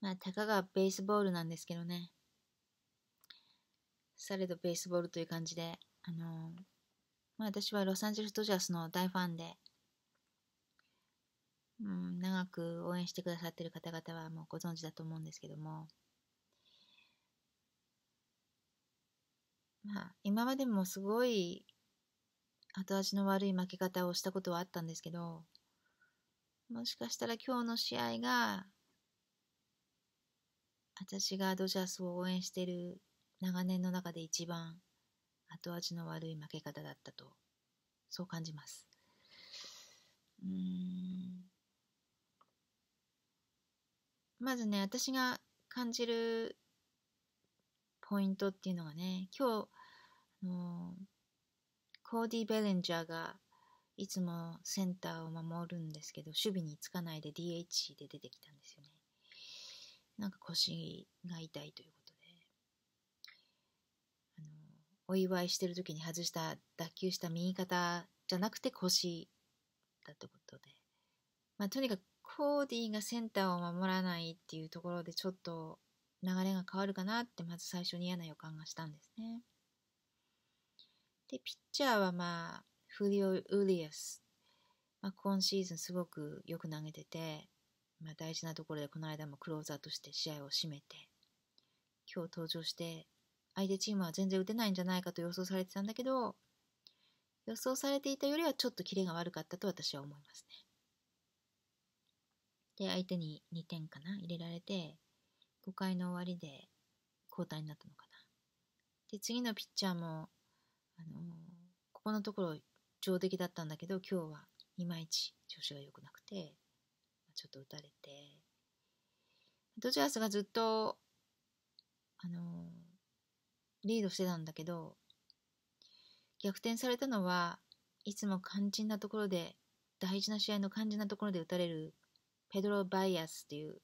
まあ、たかがベースボールなんですけどね。されどベースボールという感じで、あのー、まあ、私はロサンゼルス・ドジャースの大ファンで、うん、長く応援してくださってる方々はもうご存知だと思うんですけども、まあ、今までもすごい後味の悪い負け方をしたことはあったんですけど、もしかしたら今日の試合が私がドジャースを応援している長年の中で一番後味の悪い負け方だったとそう感じますうんまずね私が感じるポイントっていうのがね今日あのコーディ・ベレンジャーがいつもセンターを守るんですけど守備につかないで DH で出てきたんですよねなんか腰が痛いということであのお祝いしてる時に外した脱臼した右肩じゃなくて腰だってことで、まあ、とにかくコーディがセンターを守らないっていうところでちょっと流れが変わるかなってまず最初に嫌な予感がしたんですね。でピッチャーはまあフリオ・ウリアス、まあ、今シーズンすごくよく投げててまあ、大事なところでこの間もクローザーとして試合を締めて今日登場して相手チームは全然打てないんじゃないかと予想されてたんだけど予想されていたよりはちょっとキレが悪かったと私は思いますね。で相手に2点かな入れられて5回の終わりで交代になったのかな。で次のピッチャーも、あのー、ここのところ上出来だったんだけど今日はいまいち調子が良くなくてちょっと打たれてドジャースがずっとあのリードしてたんだけど逆転されたのはいつも肝心なところで大事な試合の肝心なところで打たれるペドロ・バイアスっていう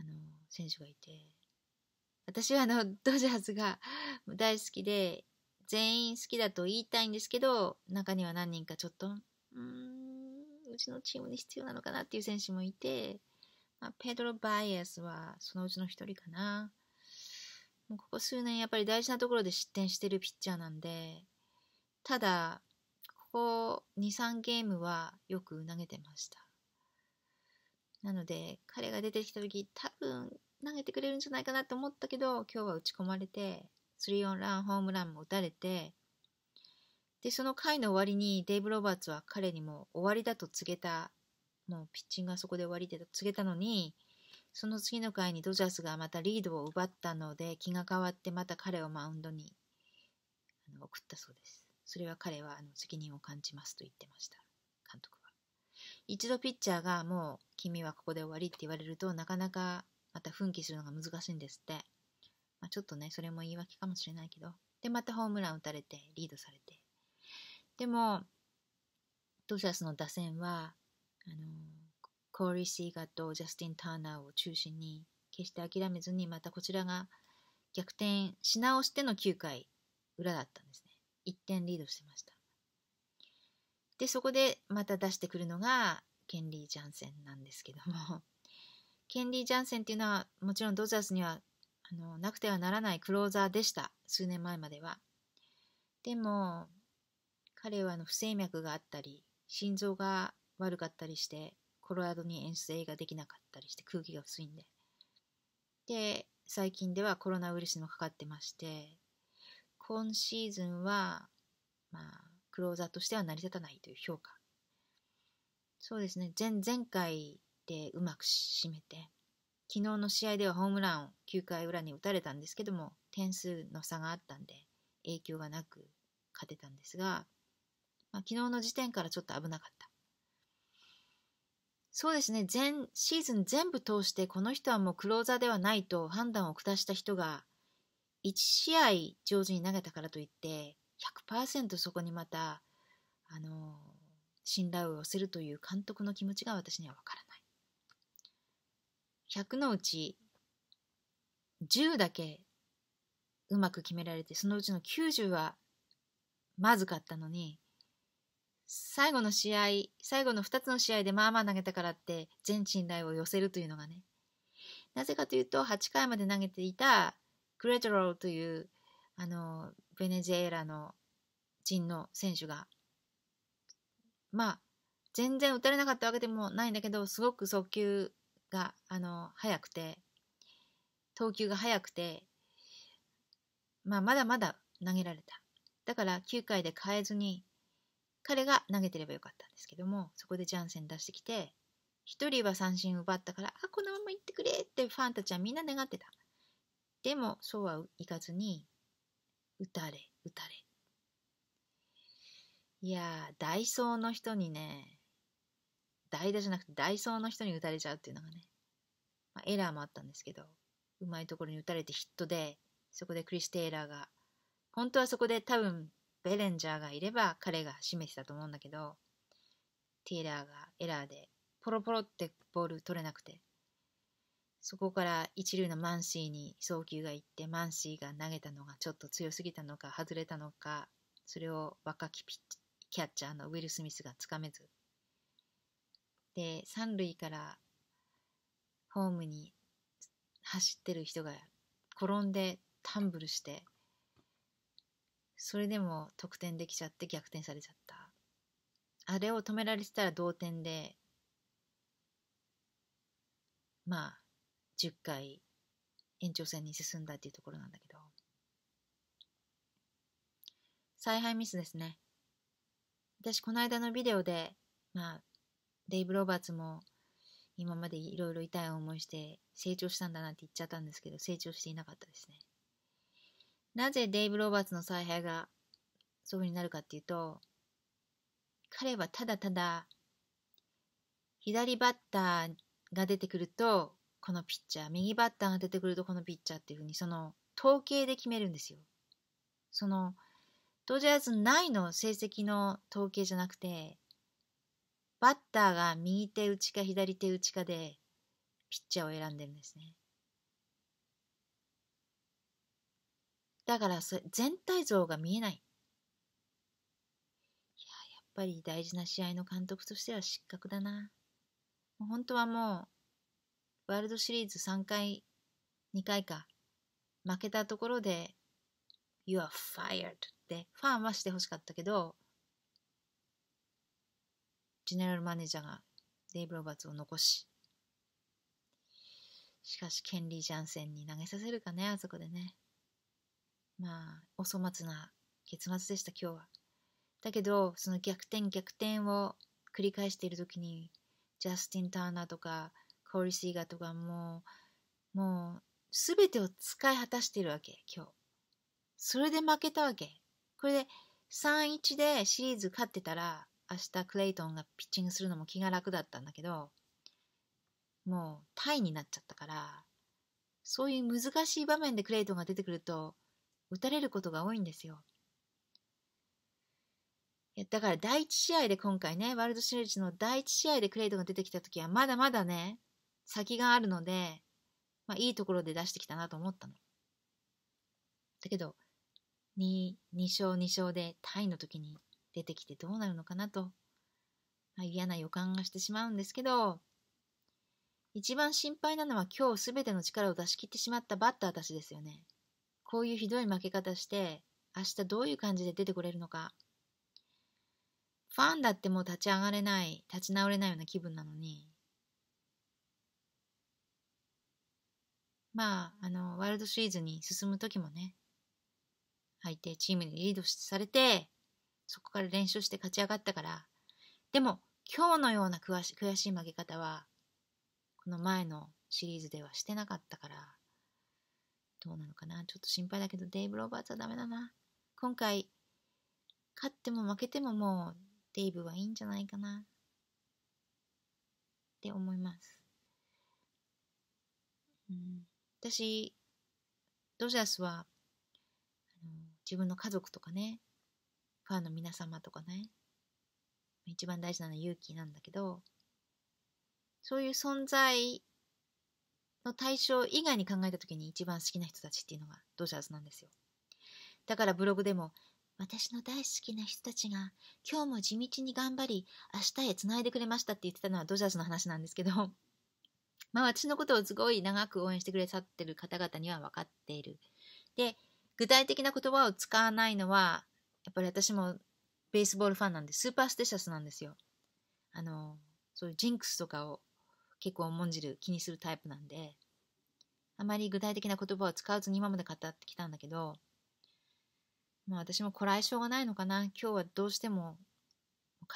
あの選手がいて私はあのドジャースが大好きで全員好きだと言いたいんですけど中には何人かちょっとうんうちのチームに必要なのかなっていう選手もいて、まあ、ペドロ・バイエスはそのうちの一人かな。もうここ数年やっぱり大事なところで失点してるピッチャーなんで、ただ、ここ2、3ゲームはよく投げてました。なので、彼が出てきた時、多分投げてくれるんじゃないかなと思ったけど、今日は打ち込まれて、3オンランホームランも打たれて、で、その回の終わりにデイブ・ロバーツは彼にも終わりだと告げた、もうピッチングはそこで終わりだと告げたのに、その次の回にドジャースがまたリードを奪ったので気が変わってまた彼をマウンドに送ったそうです。それは彼はあの責任を感じますと言ってました、監督は。一度ピッチャーがもう君はここで終わりって言われるとなかなかまた奮起するのが難しいんですって。まあ、ちょっとね、それも言い訳かもしれないけど。で、またホームラン打たれてリードされて。でも、ドジャースの打線は、あの、コーリー・シーガーとジャスティン・ターナーを中心に、決して諦めずに、またこちらが逆転し直しての9回裏だったんですね。1点リードしてました。で、そこでまた出してくるのが、ケンリー・ジャンセンなんですけども、ケンリー・ジャンセンっていうのは、もちろんドジャースにはあのなくてはならないクローザーでした。数年前までは。でも、彼はの不整脈があったり心臓が悪かったりしてコロラドに遠征ができなかったりして空気が薄いんでで最近ではコロナウイルスにもかかってまして今シーズンはまあクローザーとしては成り立たないという評価そうですね前前回でうまく締めて昨日の試合ではホームランを9回裏に打たれたんですけども点数の差があったんで影響がなく勝てたんですがまあ、昨日の時点からちょっと危なかった。そうですね、全シーズン全部通して、この人はもうクローザーではないと判断を下した人が、1試合上手に投げたからといって、100%そこにまた、あの信頼を寄せるという監督の気持ちが私にはわからない。100のうち10だけうまく決められてそのうちの90はまずかったのに最後の試合、最後の2つの試合でまあまあ投げたからって、全信頼を寄せるというのがね。なぜかというと、8回まで投げていたクレトロという、あの、ベネズエラの人の選手が、まあ、全然打たれなかったわけでもないんだけど、すごく速球が、あの、速くて、投球が速くて、まあ、まだまだ投げられた。だから9回で変えずに彼が投げてればよかったんですけどもそこでジャンセン出してきて1人は三振奪ったからあこのまま行ってくれってファンたちはみんな願ってたでもそうはいかずに打たれ打たれいやダイソーの人にね代打じゃなくてダイソーの人に打たれちゃうっていうのがね、まあ、エラーもあったんですけどうまいところに打たれてヒットでそこでクリステ・エラーが本当はそこで多分ベレンジャーがいれば彼が示したと思うんだけど、ティーラーがエラーでポロポロってボール取れなくて、そこから一流のマンシーに送球がいって、マンシーが投げたのがちょっと強すぎたのか外れたのか、それを若きピッキャッチャーのウィル・スミスがつかめず、で、三塁からホームに走ってる人が転んでタンブルしてそれでも得点できちゃって逆転されちゃった。あれを止められてたら同点で、まあ、10回延長戦に進んだっていうところなんだけど。采配ミスですね。私、この間のビデオで、まあ、デイブ・ロバーツも今までいろいろ痛い思いして成長したんだなって言っちゃったんですけど、成長していなかったですね。なぜデイブ・ローバーツの采配がそういうふうになるかっていうと、彼はただただ、左バッターが出てくると、このピッチャー、右バッターが出てくると、このピッチャーっていうふうに、その、統計で決めるんですよ。その、ドジャーズ内の成績の統計じゃなくて、バッターが右手打ちか左手打ちかで、ピッチャーを選んでるんですね。だから全体像が見えない。いや、やっぱり大事な試合の監督としては失格だな。もう本当はもう、ワールドシリーズ3回、2回か、負けたところで、You are fired ってファンはしてほしかったけど、ジェネラルマネージャーがデイブ・ロバーツを残し、しかし、ケンリー・ジャンセンに投げさせるかね、あそこでね。まあ、お粗末な結末でした、今日は。だけど、その逆転逆転を繰り返している時に、ジャスティン・ターナーとか、コーリー・シーガーとかもう、もう、すべてを使い果たしてるわけ、今日。それで負けたわけ。これで、3-1でシリーズ勝ってたら、明日クレイトンがピッチングするのも気が楽だったんだけど、もうタイになっちゃったから、そういう難しい場面でクレイトンが出てくると、打たれることが多いんですよ。だから第1試合で今回ね、ワールドシリーズの第1試合でクレイトンが出てきた時は、まだまだね、先があるので、まあ、いいところで出してきたなと思ったの。だけど、2, 2勝2勝でタイの時に出てきてどうなるのかなと、まあ、嫌な予感がしてしまうんですけど、一番心配なのは今日すべての力を出し切ってしまったバッターたちですよね。こういうひどい負け方して明日どういう感じで出てこれるのかファンだってもう立ち上がれない立ち直れないような気分なのにまああのワールドシリーズに進む時もね相手チームにリードされてそこから練習して勝ち上がったからでも今日のような悔し悔しい負け方はこの前のシリーズではしてなかったからどうなのかなちょっと心配だけど、デイブ・ロバーツはダメだな。今回、勝っても負けてももう、デイブはいいんじゃないかな。って思います。うん、私、ドジャースはあの、自分の家族とかね、ファンの皆様とかね、一番大事なのは勇気なんだけど、そういう存在の対象以外に考えた時に一番好きな人たちっていうのがドジャースなんですよ。だからブログでも私の大好きな人たちが今日も地道に頑張り明日へつないでくれましたって言ってたのはドジャースの話なんですけど まあ私のことをすごい長く応援してくれさってる方々には分かっている。で具体的な言葉を使わないのはやっぱり私もベースボールファンなんでスーパーステシャスなんですよ。あのそういうジンクスとかを結構重んじる気にするタイプなんであまり具体的な言葉を使わずに今まで語ってきたんだけどまあ私もこらえ性がないのかな今日はどうしても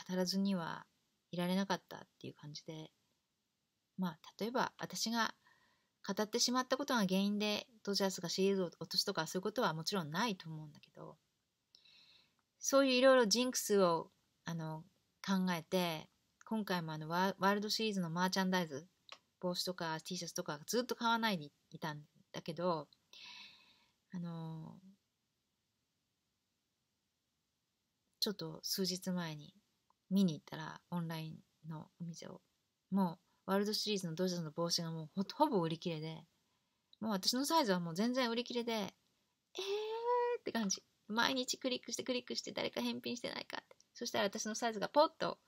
語らずにはいられなかったっていう感じでまあ例えば私が語ってしまったことが原因でドジャースがシリーズを落とすとかそういうことはもちろんないと思うんだけどそういういろいろジンクスをあの考えて今回もあのワールドシリーズのマーチャンダイズ、帽子とか T シャツとかずっと買わないでいたんだけど、あのちょっと数日前に見に行ったらオンラインのお店をもうワールドシリーズのドジャースの帽子がもうほぼ売り切れでもう私のサイズはもう全然売り切れでえーって感じ毎日クリックしてクリックして誰か返品してないかってそしたら私のサイズがポッと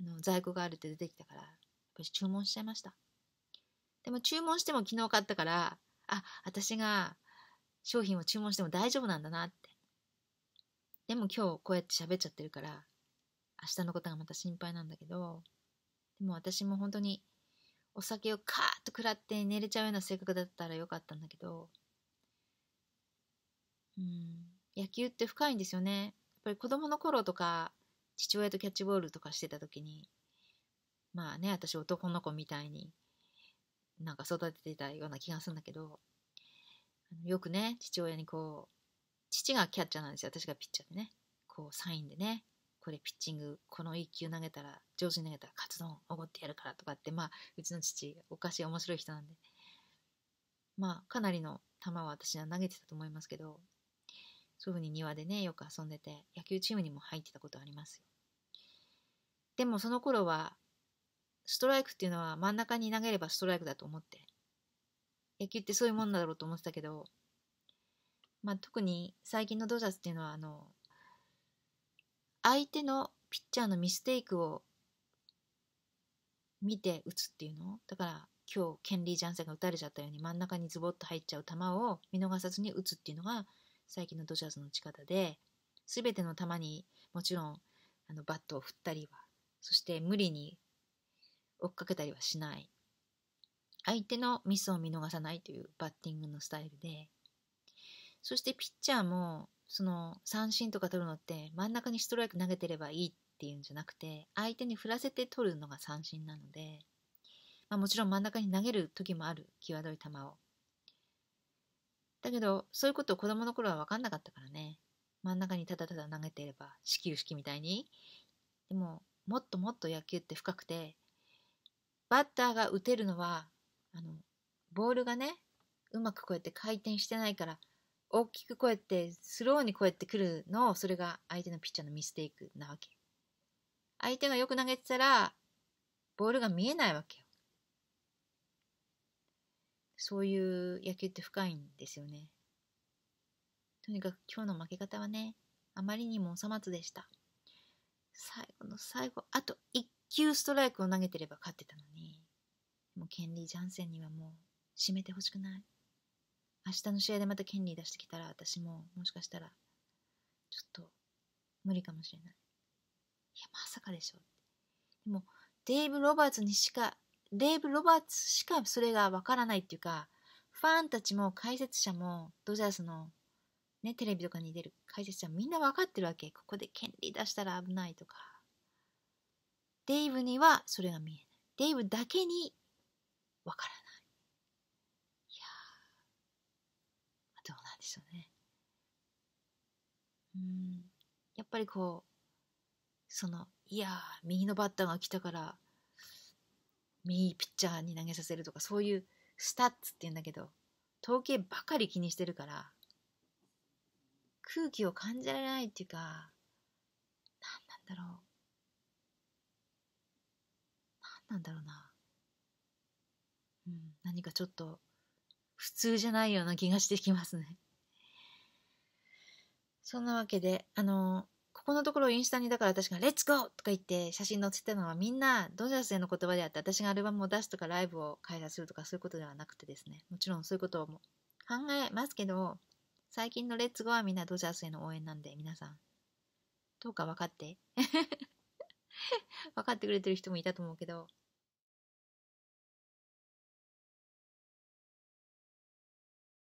あの在庫があるって出てきたからやっぱり注文しちゃいましたでも注文しても昨日買ったからあ私が商品を注文しても大丈夫なんだなってでも今日こうやって喋っちゃってるから明日のことがまた心配なんだけどでも私も本当にお酒をカーッと食らって寝れちゃうような性格だったらよかったんだけどうん野球って深いんですよねやっぱり子供の頃とか父親とキャッチボールとかしてた時にまあね私男の子みたいになんか育ててたような気がするんだけどよくね父親にこう父がキャッチャーなんですよ私がピッチャーでねこうサインでねこれピッチングこの1球投げたら上手に投げたらカツ丼おごってやるからとかってまあうちの父おかしい面白い人なんでまあかなりの球は私は投げてたと思いますけどそういうふうに庭でねよく遊んでて野球チームにも入ってたことありますよでもその頃はストライクっていうのは真ん中に投げればストライクだと思って野球ってそういうもんだろうと思ってたけど、まあ、特に最近のドジャースっていうのはあの相手のピッチャーのミステイクを見て打つっていうのだから今日ケンリー・ジャンセンが打たれちゃったように真ん中にズボッと入っちゃう球を見逃さずに打つっていうのが最近のドジャースの打ち方で、すべての球にもちろんあのバットを振ったりは、そして無理に追っかけたりはしない。相手のミスを見逃さないというバッティングのスタイルで、そしてピッチャーも、その三振とか取るのって真ん中にストライク投げてればいいっていうんじゃなくて、相手に振らせて取るのが三振なので、まあ、もちろん真ん中に投げる時もある、際どい球を。だけど、そういうことを子供の頃は分かんなかったからね。真ん中にただただ投げていれば、始球式みたいに。でも、もっともっと野球って深くて、バッターが打てるのは、あの、ボールがね、うまくこうやって回転してないから、大きくこうやってスローにこうやってくるのをそれが相手のピッチャーのミステイクなわけ相手がよく投げてたらボールが見えないわけよそういう野球って深いんですよね。とにかく今日の負け方はね、あまりにもお粗末でした。最後の最後、あと1球ストライクを投げてれば勝ってたのに、もうケンリー・ジャンセンにはもう締めてほしくない。明日の試合でまたケンリー出してきたら、私ももしかしたら、ちょっと無理かもしれない。いや、まさかでしょ。でも、デイブ・ロバーツにしかデイブ・ロバーツしかそれがわからないっていうか、ファンたちも解説者も、ドジャースの、ね、テレビとかに出る解説者みんなわかってるわけ。ここで権利出したら危ないとか。デイブにはそれが見えない。デイブだけにわからない。いやー、どうなんでしょうね。うん、やっぱりこう、その、いやー、右のバッターが来たから、いいピッチャーに投げさせるとかそういうスタッツって言うんだけど統計ばかり気にしてるから空気を感じられないっていうか何なんだろう何なんだろうな、うん、何かちょっと普通じゃないような気がしてきますね。そんなわけであのここのところインスタにだから私がレッツゴーとか言って写真載せたのはみんなドジャースへの言葉であって私がアルバムを出すとかライブを開催するとかそういうことではなくてですねもちろんそういうことを考えますけど最近のレッツゴーはみんなドジャースへの応援なんで皆さんどうか分かって 分かってくれてる人もいたと思うけど